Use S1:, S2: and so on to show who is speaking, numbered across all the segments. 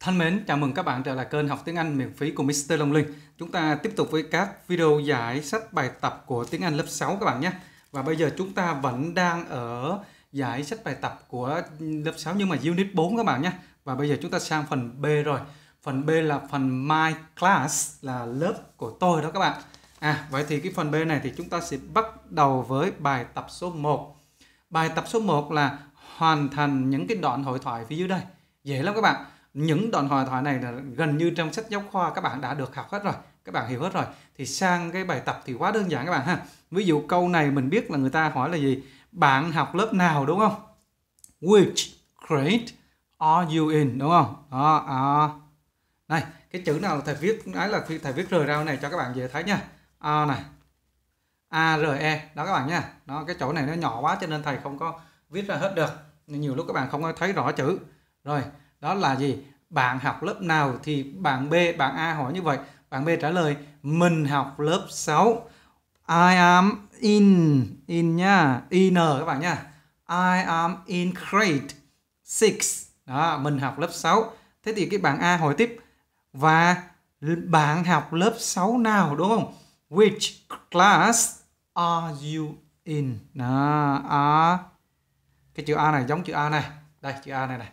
S1: Thân mến, chào mừng các bạn trở lại kênh học tiếng Anh miễn phí của Mr. Long Linh. Chúng ta tiếp tục với các video giải sách bài tập của tiếng Anh lớp 6 các bạn nhé. Và bây giờ chúng ta vẫn đang ở giải sách bài tập của lớp 6 nhưng mà unit 4 các bạn nhé. Và bây giờ chúng ta sang phần B rồi. Phần B là phần My Class là lớp của tôi đó các bạn. À, vậy thì cái phần B này thì chúng ta sẽ bắt đầu với bài tập số 1. Bài tập số 1 là hoàn thành những cái đoạn hội thoại phía dưới đây. Dễ lắm các bạn những đoạn hội thoại này là gần như trong sách giáo khoa các bạn đã được học hết rồi các bạn hiểu hết rồi thì sang cái bài tập thì quá đơn giản các bạn ha ví dụ câu này mình biết là người ta hỏi là gì bạn học lớp nào đúng không which grade are you in đúng không đó à. này cái chữ nào thầy viết ấy là thầy viết rời ra này cho các bạn dễ thấy nha a này a r e đó các bạn nha đó cái chỗ này nó nhỏ quá cho nên thầy không có viết ra hết được nên nhiều lúc các bạn không có thấy rõ chữ rồi đó là gì bạn học lớp nào thì bạn B bạn A hỏi như vậy bạn B trả lời mình học lớp 6 I am in in nha in các bạn nha I am in grade 6 đó mình học lớp 6 thế thì cái bạn A hỏi tiếp và bạn học lớp 6 nào đúng không which class are you in đó, are cái chữ A này giống chữ A này đây chữ A này này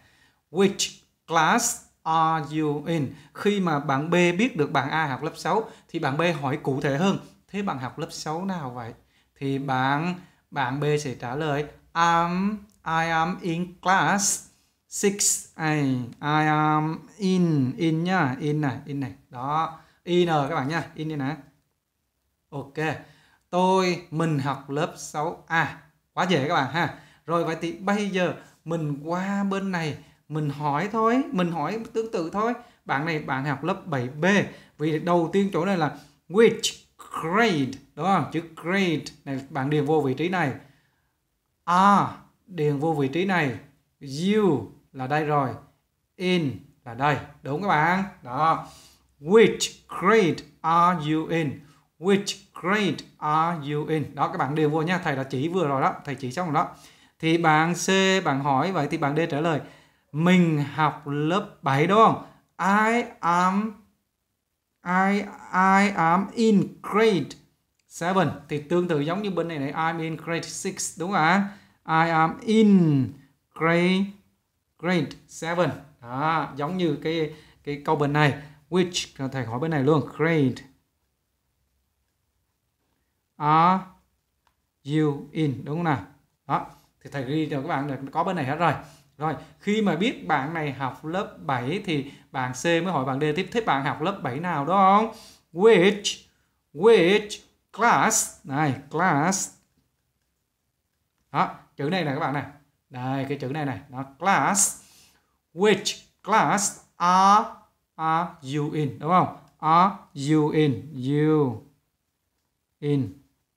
S1: Which class are you in? Khi mà bạn B biết được bạn A học lớp 6 thì bạn B hỏi cụ thể hơn. Thế bạn học lớp 6 nào vậy? Thì bạn bạn B sẽ trả lời I'm, I am in class 6A. I am in in nhá, in này, in này. Đó, in các bạn nha, in đi nè. Ok. Tôi mình học lớp 6A. Quá dễ các bạn ha. Rồi vậy thì bây giờ mình qua bên này mình hỏi thôi mình hỏi tương tự thôi bạn này bạn học lớp 7B vì đầu tiên chỗ này là which grade đúng không chữ grade này bạn điền vô vị trí này a điền vô vị trí này you là đây rồi in là đây đúng các bạn đó which grade are you in which grade are you in đó các bạn điền vô nha thầy đã chỉ vừa rồi đó thầy chỉ xong rồi đó thì bạn C bạn hỏi vậy thì bạn D trả lời mình học lớp 7 đúng không? I am I I am in grade 7 thì tương tự giống như bên này này I'm in grade 6 đúng không ạ? I am in grade grade 7. Đó, giống như cái cái câu bên này which thầy hỏi bên này luôn grade are you in đúng không nào? Đó, thì thầy ghi cho các bạn được có bên này hết rồi. Rồi, khi mà biết bạn này học lớp 7 thì bạn C mới hỏi bạn D tiếp thích bạn học lớp 7 nào đó không? Which which class này, class. Đó, chữ này nè các bạn này. Đây cái chữ này này, nó class. Which class are are you in đúng không? Are you in? You in.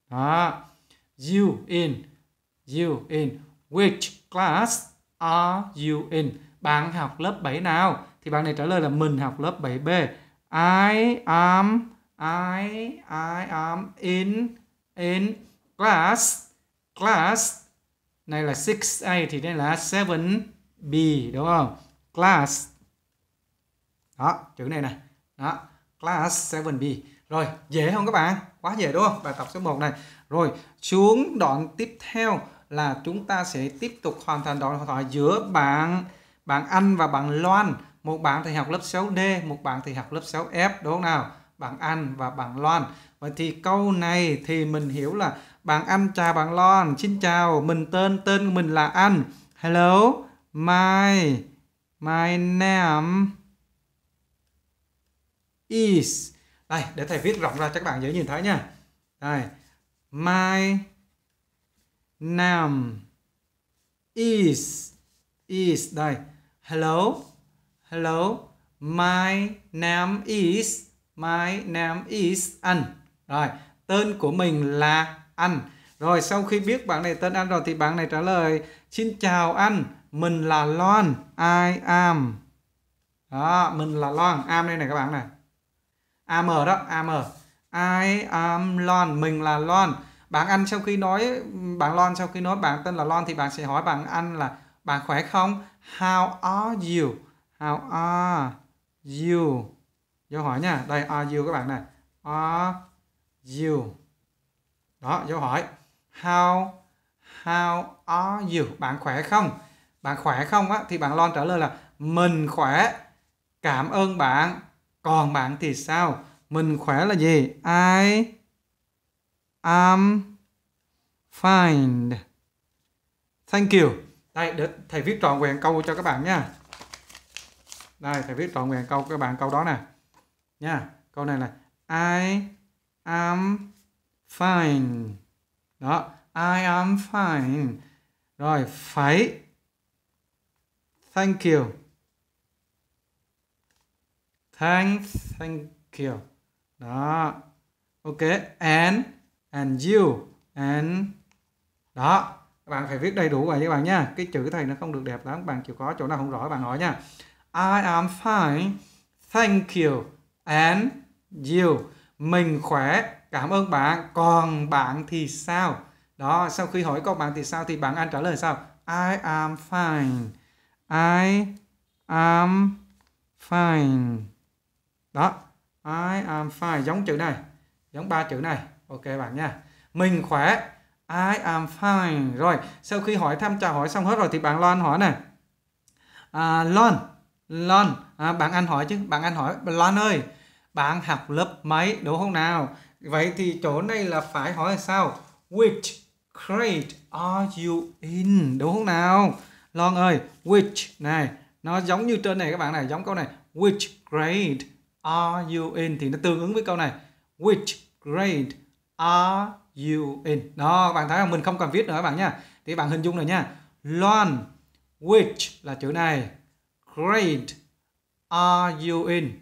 S1: Đó. You in. You in which class are you in? Bạn học lớp 7 nào? Thì bạn này trả lời là mình học lớp 7B. I am I I am in in class class này là 6A thì đây là 7B đúng không? Class đó chữ này nè đó class 7B rồi dễ không các bạn quá dễ đúng không bài tập số 1 này rồi xuống đoạn tiếp theo là chúng ta sẽ tiếp tục hoàn thành đoạn hội thoại giữa bạn bạn Anh và bạn Loan một bạn thì học lớp 6D một bạn thì học lớp 6F đúng không nào bạn Anh và bạn Loan vậy thì câu này thì mình hiểu là bạn Anh chào bạn Loan xin chào mình tên tên của mình là Anh hello my my name is đây để thầy viết rộng ra cho các bạn dễ nhìn thấy nha đây my Nam is is đây hello hello my name is my name is An rồi tên của mình là An rồi sau khi biết bạn này tên An rồi thì bạn này trả lời xin chào An mình là Loan I am đó mình là Loan am đây này các bạn này am đó am I am Loan mình là Loan bạn anh sau khi nói bạn lon sau khi nói bạn tên là lon thì bạn sẽ hỏi bạn anh là bạn khỏe không how are you how are you dấu hỏi nha đây are you các bạn này are you đó dấu hỏi how how are you bạn khỏe không bạn khỏe không á thì bạn lon trả lời là mình khỏe cảm ơn bạn còn bạn thì sao mình khỏe là gì i am find thank you đây để thầy viết trọn vẹn câu cho các bạn nha đây thầy viết trọn vẹn câu các bạn câu đó nè nha câu này là I am fine đó I am fine rồi phải thank you thanks thank you đó ok and and you and đó các bạn phải viết đầy đủ vậy các bạn nha cái chữ thầy nó không được đẹp lắm các bạn chịu có chỗ nào không rõ các bạn hỏi nha I am fine thank you and you mình khỏe cảm ơn bạn còn bạn thì sao đó sau khi hỏi câu bạn thì sao thì bạn anh trả lời sao I am fine I am fine đó I am fine giống chữ này giống ba chữ này ok bạn nha mình khỏe I am fine rồi sau khi hỏi thăm chào hỏi xong hết rồi thì bạn Loan hỏi này à, Loan Loan à, bạn anh hỏi chứ bạn anh hỏi Loan ơi bạn học lớp mấy đúng không nào vậy thì chỗ này là phải hỏi là sao which grade are you in đúng không nào Loan ơi which này nó giống như trên này các bạn này giống câu này which grade are you in thì nó tương ứng với câu này which grade are you in đó bạn thấy là mình không cần viết nữa các bạn nha thì bạn hình dung rồi nha Loan which là chữ này grade are you in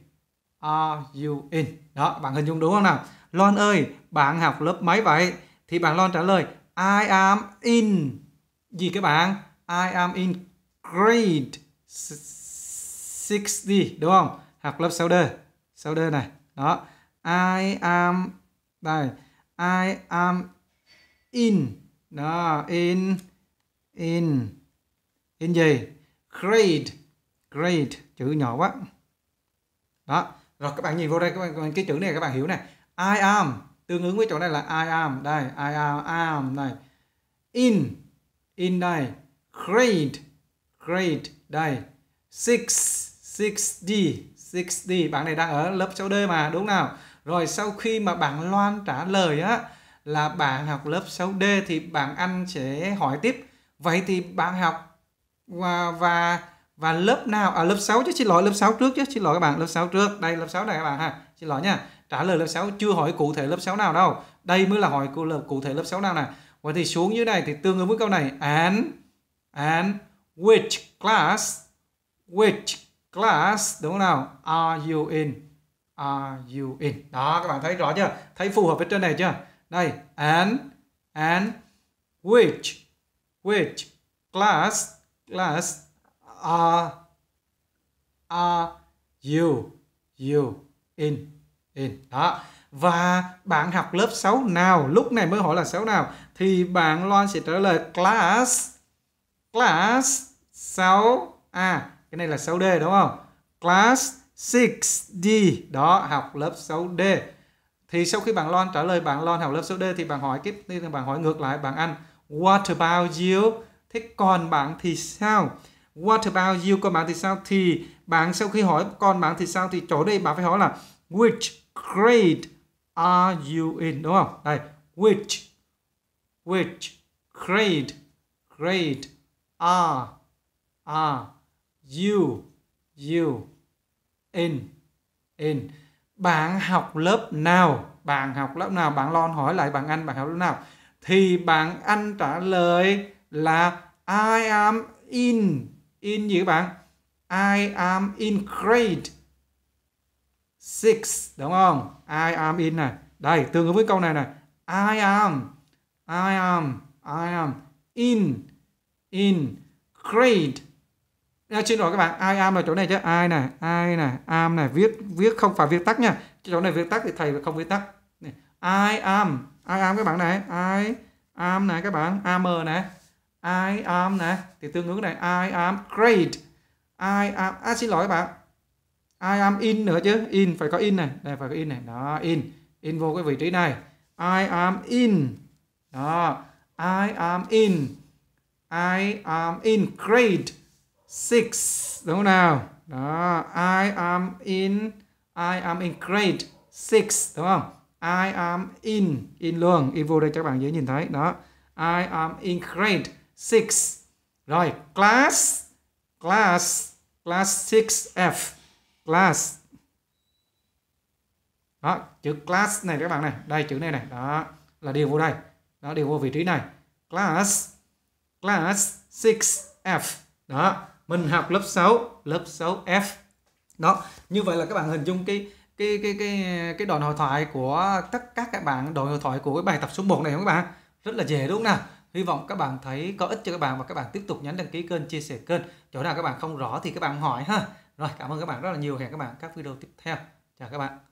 S1: are you in đó bạn hình dung đúng không nào Loan ơi bạn học lớp mấy vậy thì bạn Loan trả lời I am in gì các bạn I am in grade 6D đúng không học lớp 6D 6D này đó I am đây I am in đó in in in gì grade grade chữ nhỏ quá đó rồi các bạn nhìn vô đây các bạn cái chữ này các bạn hiểu này I am tương ứng với chỗ này là I am đây I am am này in in đây grade grade đây six six d Six d bạn này đang ở lớp 6D mà đúng nào rồi sau khi mà bạn Loan trả lời á là bạn học lớp 6D thì bạn Anh sẽ hỏi tiếp vậy thì bạn học và và và lớp nào à lớp 6 chứ xin lỗi lớp 6 trước chứ xin lỗi các bạn lớp 6 trước đây lớp 6 này các bạn ha xin lỗi nha trả lời lớp 6 chưa hỏi cụ thể lớp 6 nào đâu đây mới là hỏi cụ thể lớp 6 nào nè vậy thì xuống dưới này thì tương ứng với câu này and and which class which class đúng không nào are you in are you in đó các bạn thấy rõ chưa thấy phù hợp với trên này chưa đây and and which which class class are are you you in in đó và bạn học lớp 6 nào lúc này mới hỏi là 6 nào thì bạn Loan sẽ trả lời class class 6 a à, cái này là 6D đúng không class 6D đó học lớp 6D thì sau khi bạn Lon trả lời bạn Lon học lớp 6D thì bạn hỏi tiếp thì bạn hỏi ngược lại bạn Anh what about you thế còn bạn thì sao what about you còn bạn thì sao thì bạn sau khi hỏi còn bạn thì sao thì chỗ đây bạn phải hỏi là which grade are you in đúng không đây which which grade grade are are you you in in bạn học lớp nào bạn học lớp nào bạn lon hỏi lại bạn anh bạn học lớp nào thì bạn anh trả lời là I am in in gì các bạn I am in grade 6 đúng không I am in này đây tương ứng với câu này này I am I am I am in in grade à, xin lỗi các bạn ai am là chỗ này chứ ai này ai này am này viết viết không phải viết tắt nha chỗ này viết tắt thì thầy không viết tắt này. I am I am các bạn này I am này các bạn am er này I am này thì tương ứng này I am great I am à, xin lỗi các bạn I am in nữa chứ in phải có in này đây phải có in này đó in in vô cái vị trí này I am in đó I am in I am in great six đúng không nào đó I am in I am in grade six đúng không I am in in luôn in vô đây các bạn dễ nhìn thấy đó I am in grade six rồi class class class six f class đó chữ class này các bạn này đây chữ này này đó là điều vô đây đó điều vô vị trí này class class six f đó mình học lớp 6 lớp 6F đó như vậy là các bạn hình dung cái cái cái cái cái đoạn hội thoại của tất các các bạn đoạn hội thoại của cái bài tập số 1 này không các bạn rất là dễ đúng không nào hy vọng các bạn thấy có ích cho các bạn và các bạn tiếp tục nhấn đăng ký kênh chia sẻ kênh chỗ nào các bạn không rõ thì các bạn hỏi ha rồi cảm ơn các bạn rất là nhiều hẹn các bạn các video tiếp theo chào các bạn